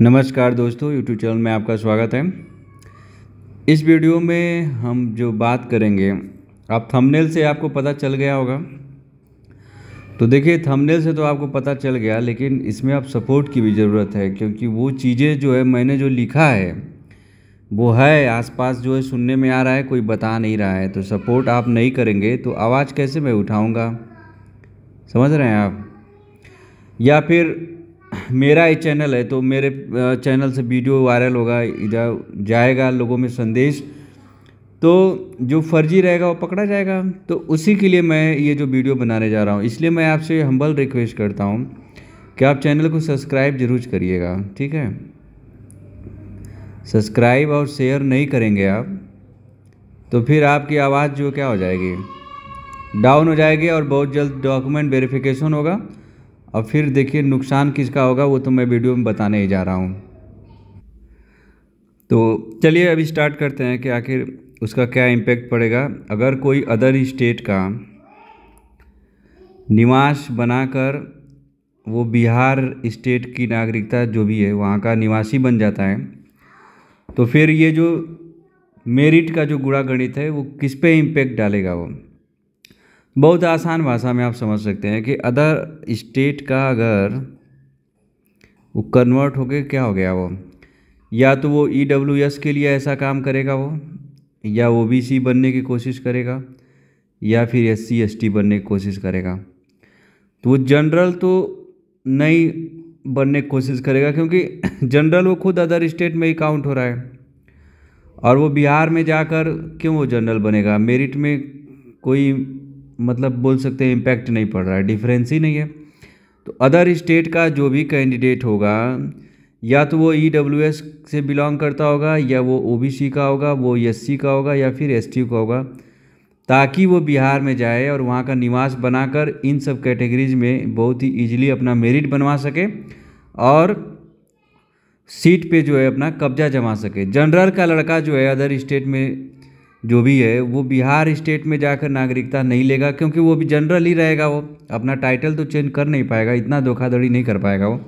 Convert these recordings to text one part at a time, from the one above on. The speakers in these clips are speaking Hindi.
नमस्कार दोस्तों YouTube चैनल में आपका स्वागत है इस वीडियो में हम जो बात करेंगे आप थंबनेल से आपको पता चल गया होगा तो देखिए थंबनेल से तो आपको पता चल गया लेकिन इसमें आप सपोर्ट की भी ज़रूरत है क्योंकि वो चीज़ें जो है मैंने जो लिखा है वो है आसपास जो है सुनने में आ रहा है कोई बता नहीं रहा है तो सपोर्ट आप नहीं करेंगे तो आवाज़ कैसे मैं उठाऊँगा समझ रहे हैं आप या फिर मेरा ही चैनल है तो मेरे चैनल से वीडियो वायरल होगा इधर जाएगा लोगों में संदेश तो जो फर्जी रहेगा वो पकड़ा जाएगा तो उसी के लिए मैं ये जो वीडियो बनाने जा रहा हूँ इसलिए मैं आपसे हम्बल रिक्वेस्ट करता हूँ कि आप चैनल को सब्सक्राइब जरूर करिएगा ठीक है सब्सक्राइब और शेयर नहीं करेंगे आप तो फिर आपकी आवाज़ जो क्या हो जाएगी डाउन हो जाएगी और बहुत जल्द डॉक्यूमेंट वेरिफिकेशन होगा और फिर देखिए नुकसान किसका होगा वो तो मैं वीडियो में बताने ही जा रहा हूँ तो चलिए अभी स्टार्ट करते हैं कि आखिर उसका क्या इम्पेक्ट पड़ेगा अगर कोई अदर स्टेट का निवास बनाकर वो बिहार स्टेट की नागरिकता जो भी है वहाँ का निवासी बन जाता है तो फिर ये जो मेरिट का जो गुड़ा गणित है वो किस पे इम्पेक्ट डालेगा वो बहुत आसान भाषा में आप समझ सकते हैं कि अदर स्टेट का अगर वो कन्वर्ट होके क्या हो गया वो या तो वो ई डब्ल्यू एस के लिए ऐसा काम करेगा वो या ओ बी सी बनने की कोशिश करेगा या फिर एस सी एस टी बनने की कोशिश करेगा तो वो जनरल तो नहीं बनने की कोशिश करेगा क्योंकि जनरल वो खुद अदर स्टेट में ही काउंट हो रहा है और वो बिहार में जाकर क्यों वो जनरल बनेगा मेरिट में कोई मतलब बोल सकते हैं इम्पैक्ट नहीं पड़ रहा है डिफरेंस ही नहीं है तो अदर स्टेट का जो भी कैंडिडेट होगा या तो वो ई e से बिलोंग करता होगा या वो ओ का होगा वो एस का होगा या फिर एस का होगा ताकि वो बिहार में जाए और वहाँ का निवास बनाकर इन सब कैटेगरीज में बहुत ही इजीली अपना मेरिट बनवा सके और सीट पे जो है अपना कब्जा जमा सके जनरल का लड़का जो है अदर स्टेट में जो भी है वो बिहार स्टेट में जाकर नागरिकता नहीं लेगा क्योंकि वो भी जनरल ही रहेगा वो अपना टाइटल तो चेंज कर नहीं पाएगा इतना धोखाधड़ी नहीं कर पाएगा वो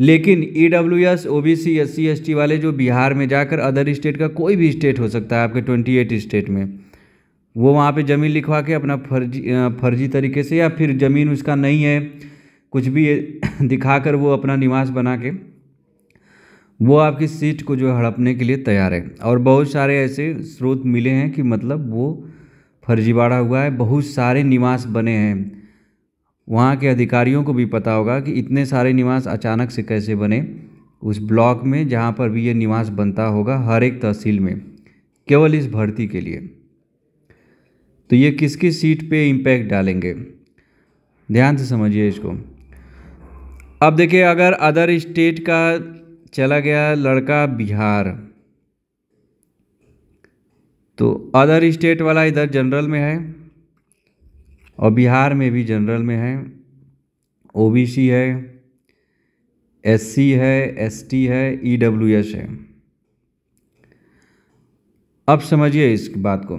लेकिन E W S O B C S C S T वाले जो बिहार में जाकर अदर स्टेट का कोई भी स्टेट हो सकता है आपके ट्वेंटी एट स्टेट में वो वहाँ पे ज़मीन लिखवा के अपना फर्जी फर्जी तरीके से या फिर ज़मीन उसका नहीं है कुछ भी दिखाकर वो अपना निवास बना के वो आपकी सीट को जो हड़पने के लिए तैयार है और बहुत सारे ऐसे स्रोत मिले हैं कि मतलब वो फर्जीवाड़ा हुआ है बहुत सारे निवास बने हैं वहाँ के अधिकारियों को भी पता होगा कि इतने सारे निवास अचानक से कैसे बने उस ब्लॉक में जहाँ पर भी ये निवास बनता होगा हर एक तहसील में केवल इस भर्ती के लिए तो ये किसकी सीट पे इम्पैक्ट डालेंगे ध्यान से समझिए इसको अब देखिए अगर अदर स्टेट का चला गया लड़का बिहार तो अदर स्टेट वाला इधर जनरल में है और बिहार में भी जनरल में है ओबीसी है एससी है एसटी है ईडब्ल्यूएस e है अब समझिए इस बात को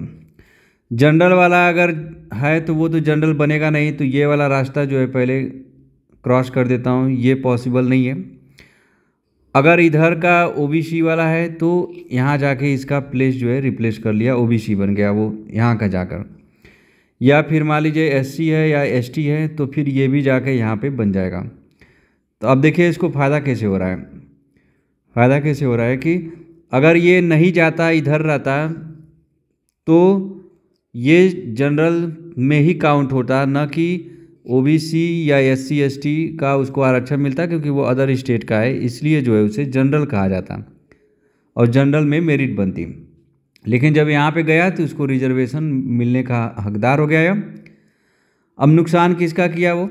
जनरल वाला अगर है तो वो तो जनरल बनेगा नहीं तो ये वाला रास्ता जो है पहले क्रॉस कर देता हूँ ये पॉसिबल नहीं है अगर इधर का ओ बी सी वाला है तो यहाँ जाके इसका प्लेस जो है रिप्लेस कर लिया ओ बी सी बन गया वो यहाँ का जाकर या फिर मान लीजिए एस सी है या एस टी है तो फिर ये भी जाके यहाँ पे बन जाएगा तो अब देखिए इसको फ़ायदा कैसे हो रहा है फ़ायदा कैसे हो रहा है कि अगर ये नहीं जाता इधर रहता तो ये जनरल में ही काउंट होता न कि ओबीसी या एससी एसटी का उसको आरक्षण मिलता क्योंकि वो अदर स्टेट का है इसलिए जो है उसे जनरल कहा जाता और जनरल में मेरिट बनती लेकिन जब यहाँ पे गया तो उसको रिजर्वेशन मिलने का हकदार हो गया अब नुकसान किसका किया वो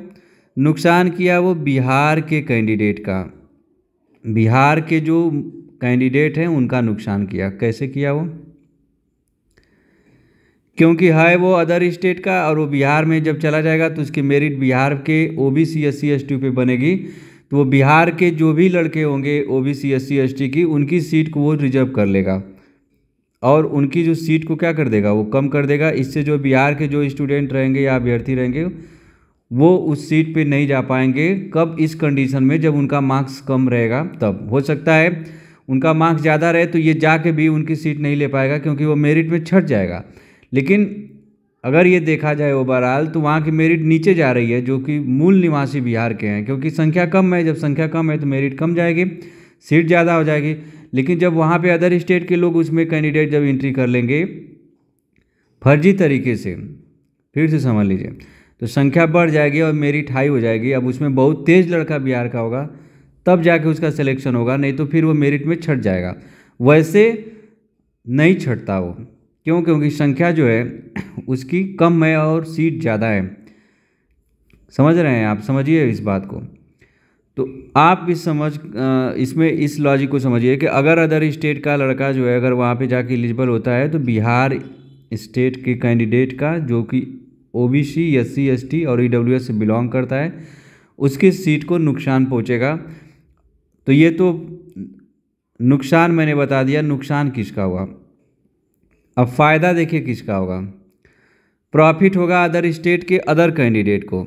नुकसान किया वो बिहार के कैंडिडेट का बिहार के जो कैंडिडेट हैं उनका नुकसान किया कैसे किया वो क्योंकि है वो अदर स्टेट का और वो बिहार में जब चला जाएगा तो उसकी मेरिट बिहार के O B C S C S T पे बनेगी तो वो बिहार के जो भी लड़के होंगे O B C S C S T की उनकी सीट को वो रिजर्व कर लेगा और उनकी जो सीट को क्या कर देगा वो कम कर देगा इससे जो बिहार के जो स्टूडेंट रहेंगे या अभ्यर्थी रहेंगे वो उस सीट पे नहीं जा पाएंगे कब इस कंडीशन में जब उनका मार्क्स कम रहेगा तब हो सकता है उनका मार्क्स ज़्यादा रहे तो ये जाके भी उनकी सीट नहीं ले पाएगा क्योंकि वो मेरिट में छट जाएगा लेकिन अगर ये देखा जाए ओवरऑल तो वहाँ की मेरिट नीचे जा रही है जो कि मूल निवासी बिहार के हैं क्योंकि संख्या कम है जब संख्या कम है तो मेरिट कम जाएगी सीट ज़्यादा हो जाएगी लेकिन जब वहाँ पे अदर स्टेट के लोग उसमें कैंडिडेट जब एंट्री कर लेंगे फर्जी तरीके से फिर से समझ लीजिए तो संख्या बढ़ जाएगी और मेरिट हाई हो जाएगी अब उसमें बहुत तेज़ लड़का बिहार का होगा तब जाके उसका सिलेक्शन होगा नहीं तो फिर वो मेरिट में छट जाएगा वैसे नहीं छटता वो क्यों क्योंकि संख्या जो है उसकी कम है और सीट ज़्यादा है समझ रहे हैं आप समझिए इस बात को तो आप इस समझ इसमें इस लॉजिक को समझिए कि अगर अदर स्टेट का लड़का जो है अगर वहाँ पे जाके एलिजिबल होता है तो बिहार स्टेट के कैंडिडेट का जो कि O B C S C S T और ई डब्ल्यू एस से बिलोंग करता है उसकी सीट को नुकसान पहुँचेगा तो ये तो नुकसान मैंने बता दिया नुकसान किसका हुआ अब फ़ायदा देखिए किसका होगा प्रॉफिट होगा अदर स्टेट के अदर कैंडिडेट को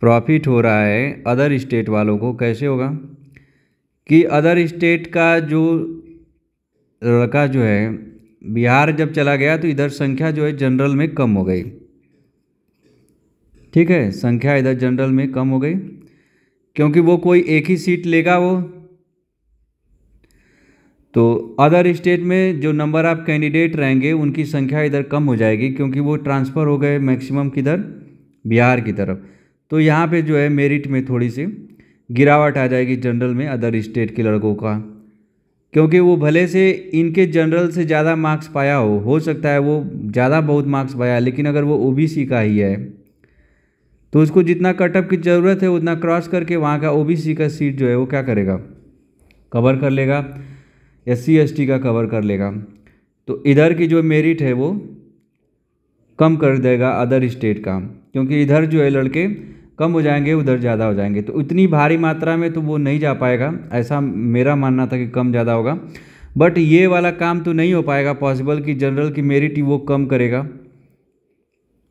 प्रॉफिट हो रहा है अदर स्टेट वालों को कैसे होगा कि अदर स्टेट का जो लड़का जो है बिहार जब चला गया तो इधर संख्या जो है जनरल में कम हो गई ठीक है संख्या इधर जनरल में कम हो गई क्योंकि वो कोई एक ही सीट लेगा वो तो अदर स्टेट में जो नंबर ऑफ़ कैंडिडेट रहेंगे उनकी संख्या इधर कम हो जाएगी क्योंकि वो ट्रांसफ़र हो गए मैक्सिमम किधर बिहार की तरफ तो यहाँ पे जो है मेरिट में थोड़ी सी गिरावट आ जाएगी जनरल में अदर स्टेट के लड़कों का क्योंकि वो भले से इनके जनरल से ज़्यादा मार्क्स पाया हो हो सकता है वो ज़्यादा बहुत मार्क्स पाया लेकिन अगर वो ओ का ही है तो उसको जितना कटअप की ज़रूरत है उतना क्रॉस करके वहाँ का ओ का सीट जो है वो क्या करेगा कवर कर लेगा एस सी का कवर कर लेगा तो इधर की जो मेरिट है वो कम कर देगा अदर स्टेट का क्योंकि इधर जो है लड़के कम हो जाएंगे उधर ज़्यादा हो जाएंगे तो इतनी भारी मात्रा में तो वो नहीं जा पाएगा ऐसा मेरा मानना था कि कम ज़्यादा होगा बट ये वाला काम तो नहीं हो पाएगा पॉसिबल कि जनरल की मेरिट वो कम करेगा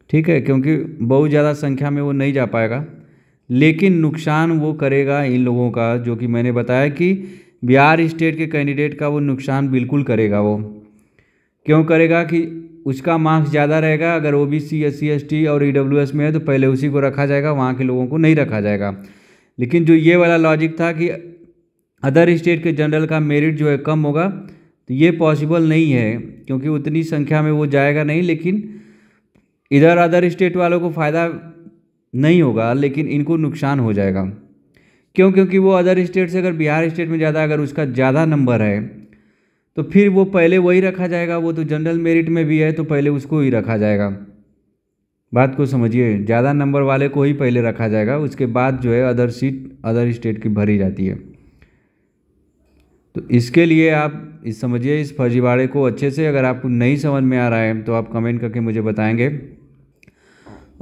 ठीक है क्योंकि बहुत ज़्यादा संख्या में वो नहीं जा पाएगा लेकिन नुकसान वो करेगा इन लोगों का जो कि मैंने बताया कि बिहार स्टेट के कैंडिडेट का वो नुकसान बिल्कुल करेगा वो क्यों करेगा कि उसका मार्क्स ज़्यादा रहेगा अगर O B C S C S T और ई डब्ल्यू एस में है तो पहले उसी को रखा जाएगा वहाँ के लोगों को नहीं रखा जाएगा लेकिन जो ये वाला लॉजिक था कि अदर स्टेट के जनरल का मेरिट जो है कम होगा तो ये पॉसिबल नहीं है क्योंकि उतनी संख्या में वो जाएगा नहीं लेकिन इधर अदर स्टेट वालों को फ़ायदा नहीं होगा लेकिन इनको नुकसान हो जाएगा क्यों क्योंकि वो अदर स्टेट से अगर बिहार स्टेट में ज़्यादा अगर उसका ज़्यादा नंबर है तो फिर वो पहले वही रखा जाएगा वो तो जनरल मेरिट में भी है तो पहले उसको ही रखा जाएगा बात को समझिए ज़्यादा नंबर वाले को ही पहले रखा जाएगा उसके बाद जो है अदर सीट अदर स्टेट की भरी जाती है तो इसके लिए आप इस समझिए इस फर्जीवाड़े को अच्छे से अगर आपको नहीं समझ में आ रहा है तो आप कमेंट करके मुझे बताएंगे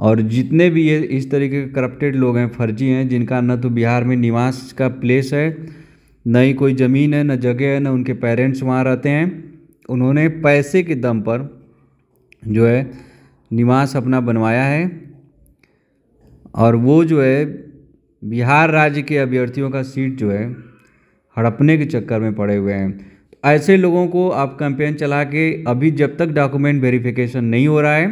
और जितने भी ये इस तरीके के करप्टेड लोग हैं फर्जी हैं जिनका न तो बिहार में निवास का प्लेस है न ही कोई ज़मीन है न जगह है न उनके पेरेंट्स वहाँ रहते हैं उन्होंने पैसे के दम पर जो है निवास अपना बनवाया है और वो जो है बिहार राज्य के अभ्यर्थियों का सीट जो है हड़पने के चक्कर में पड़े हुए हैं तो ऐसे लोगों को आप कैंपेन चला के अभी जब तक डॉक्यूमेंट वेरिफिकेशन नहीं हो रहा है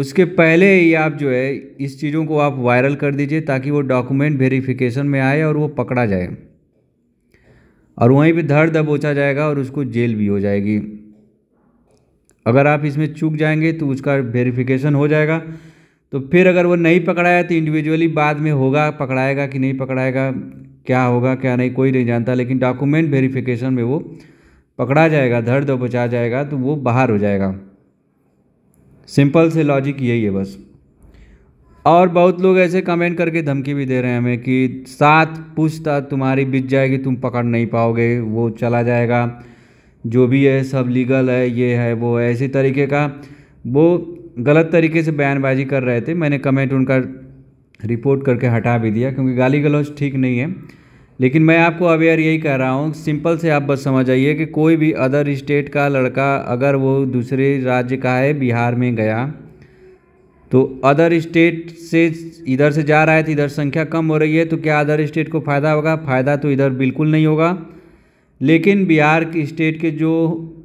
उसके पहले ही आप जो है इस चीज़ों को आप वायरल कर दीजिए ताकि वो डॉक्यूमेंट वेरिफिकेशन में आए और वो पकड़ा जाए और वहीं पे धर दबोचा जाएगा और उसको जेल भी हो जाएगी अगर आप इसमें चूक जाएंगे तो उसका वेरिफिकेशन हो जाएगा तो फिर अगर वो नहीं पकड़ाया तो इंडिविजुअली बाद में होगा पकड़ाएगा कि नहीं पकड़ाएगा क्या होगा क्या नहीं कोई नहीं जानता लेकिन डॉक्यूमेंट वेरिफिकेशन में वो पकड़ा जाएगा धर दबोचा जाएगा तो वो बाहर हो जाएगा सिंपल से लॉजिक यही है बस और बहुत लोग ऐसे कमेंट करके धमकी भी दे रहे हैं हमें कि सात पूछता तुम्हारी बीत जाएगी तुम पकड़ नहीं पाओगे वो चला जाएगा जो भी है सब लीगल है ये है वो है ऐसे तरीके का वो गलत तरीके से बयानबाजी कर रहे थे मैंने कमेंट उनका रिपोर्ट करके हटा भी दिया क्योंकि गाली गलौज ठीक नहीं है लेकिन मैं आपको अवेयर यही कह रहा हूँ सिंपल से आप बस समझ आइए कि कोई भी अदर स्टेट का लड़का अगर वो दूसरे राज्य का है बिहार में गया तो अदर स्टेट से इधर से जा रहा है तो इधर संख्या कम हो रही है तो क्या अदर स्टेट को फ़ायदा होगा फ़ायदा तो इधर बिल्कुल नहीं होगा लेकिन बिहार की स्टेट के जो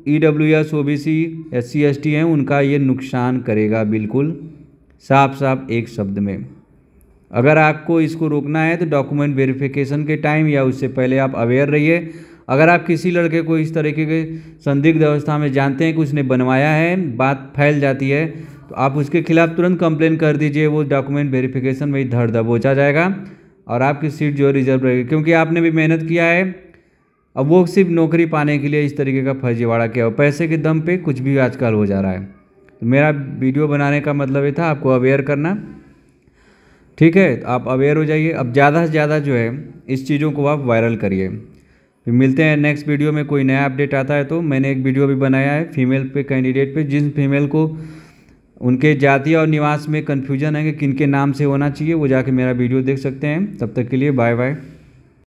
E W S O B C S C S T हैं उनका ये नुकसान करेगा बिल्कुल साफ साफ एक शब्द में अगर आपको इसको रोकना है तो डॉक्यूमेंट वेरिफिकेशन के टाइम या उससे पहले आप अवेयर रहिए अगर आप किसी लड़के को इस तरीके के संदिग्ध अवस्था में जानते हैं कि उसने बनवाया है बात फैल जाती है तो आप उसके खिलाफ तुरंत कंप्लेन कर दीजिए वो डॉक्यूमेंट वेरिफिकेशन में धर दबोचा जाएगा और आपकी सीट जो है रिजर्व रहेगी क्योंकि आपने भी मेहनत किया है अब वो सिर्फ नौकरी पाने के लिए इस तरीके का फर्जीवाड़ा किया हो पैसे के दम पर कुछ भी आजकल हो जा रहा है तो मेरा वीडियो बनाने का मतलब ये था आपको अवेयर करना ठीक है आप अवेयर हो जाइए अब ज़्यादा से ज़्यादा जो है इस चीज़ों को आप वायरल करिए मिलते हैं नेक्स्ट वीडियो में कोई नया अपडेट आता है तो मैंने एक वीडियो भी बनाया है फीमेल पे कैंडिडेट पे जिन फीमेल को उनके जाति और निवास में कन्फ्यूजन है कि किन के नाम से होना चाहिए वो जाके मेरा वीडियो देख सकते हैं तब तक के लिए बाय बाय